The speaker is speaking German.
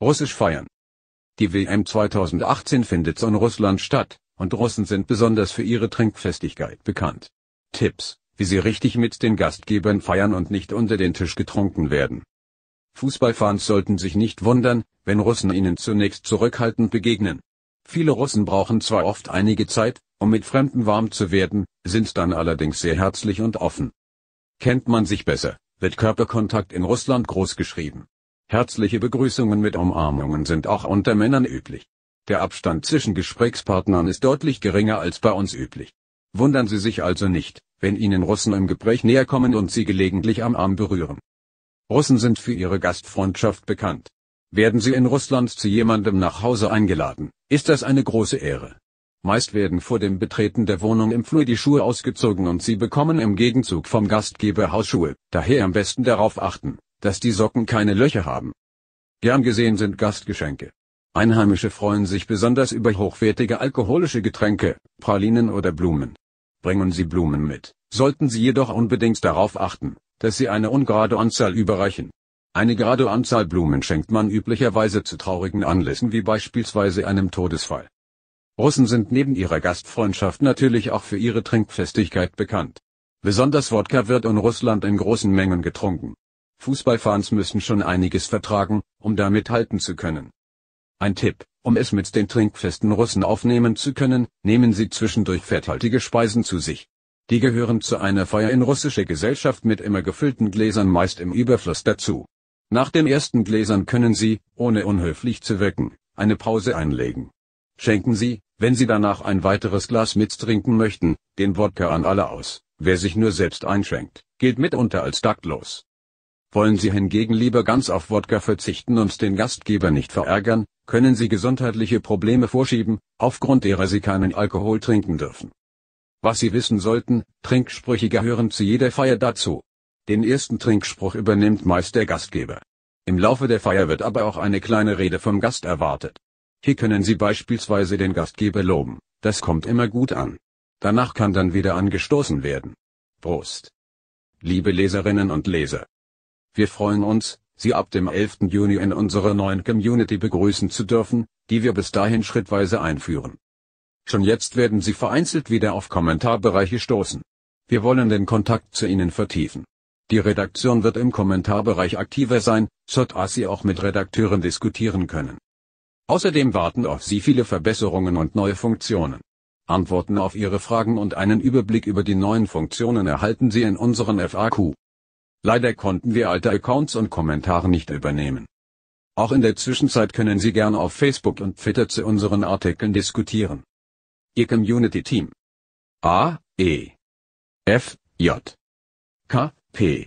Russisch feiern. Die WM 2018 findet in Russland statt, und Russen sind besonders für ihre Trinkfestigkeit bekannt. Tipps, wie sie richtig mit den Gastgebern feiern und nicht unter den Tisch getrunken werden. Fußballfans sollten sich nicht wundern, wenn Russen ihnen zunächst zurückhaltend begegnen. Viele Russen brauchen zwar oft einige Zeit, um mit Fremden warm zu werden, sind dann allerdings sehr herzlich und offen. Kennt man sich besser, wird Körperkontakt in Russland großgeschrieben. Herzliche Begrüßungen mit Umarmungen sind auch unter Männern üblich. Der Abstand zwischen Gesprächspartnern ist deutlich geringer als bei uns üblich. Wundern Sie sich also nicht, wenn Ihnen Russen im Gespräch näher kommen und Sie gelegentlich am Arm berühren. Russen sind für ihre Gastfreundschaft bekannt. Werden Sie in Russland zu jemandem nach Hause eingeladen, ist das eine große Ehre. Meist werden vor dem Betreten der Wohnung im Flur die Schuhe ausgezogen und Sie bekommen im Gegenzug vom Gastgeber Hausschuhe, daher am besten darauf achten, dass die Socken keine Löcher haben. Gern gesehen sind Gastgeschenke. Einheimische freuen sich besonders über hochwertige alkoholische Getränke, Pralinen oder Blumen. Bringen Sie Blumen mit, sollten Sie jedoch unbedingt darauf achten, dass Sie eine ungerade Anzahl überreichen. Eine gerade Anzahl Blumen schenkt man üblicherweise zu traurigen Anlässen wie beispielsweise einem Todesfall. Russen sind neben ihrer Gastfreundschaft natürlich auch für ihre Trinkfestigkeit bekannt. Besonders Wodka wird in Russland in großen Mengen getrunken. Fußballfans müssen schon einiges vertragen, um damit halten zu können. Ein Tipp, um es mit den trinkfesten Russen aufnehmen zu können, nehmen Sie zwischendurch fetthaltige Speisen zu sich. Die gehören zu einer Feier in russische Gesellschaft mit immer gefüllten Gläsern meist im Überfluss dazu. Nach den ersten Gläsern können Sie, ohne unhöflich zu wirken, eine Pause einlegen. Schenken Sie, wenn Sie danach ein weiteres Glas mittrinken möchten, den Wodka an alle aus. Wer sich nur selbst einschränkt, gilt mitunter als taktlos. Wollen Sie hingegen lieber ganz auf Wodka verzichten und den Gastgeber nicht verärgern, können Sie gesundheitliche Probleme vorschieben, aufgrund derer Sie keinen Alkohol trinken dürfen. Was Sie wissen sollten, Trinksprüche gehören zu jeder Feier dazu. Den ersten Trinkspruch übernimmt meist der Gastgeber. Im Laufe der Feier wird aber auch eine kleine Rede vom Gast erwartet. Hier können Sie beispielsweise den Gastgeber loben, das kommt immer gut an. Danach kann dann wieder angestoßen werden. Prost! Liebe Leserinnen und Leser! Wir freuen uns, Sie ab dem 11. Juni in unserer neuen Community begrüßen zu dürfen, die wir bis dahin schrittweise einführen. Schon jetzt werden Sie vereinzelt wieder auf Kommentarbereiche stoßen. Wir wollen den Kontakt zu Ihnen vertiefen. Die Redaktion wird im Kommentarbereich aktiver sein, sodass Sie auch mit Redakteuren diskutieren können. Außerdem warten auf Sie viele Verbesserungen und neue Funktionen. Antworten auf Ihre Fragen und einen Überblick über die neuen Funktionen erhalten Sie in unseren FAQ. Leider konnten wir alte Accounts und Kommentare nicht übernehmen. Auch in der Zwischenzeit können Sie gern auf Facebook und Twitter zu unseren Artikeln diskutieren. Ihr Community Team. A, E, F, J, K, P.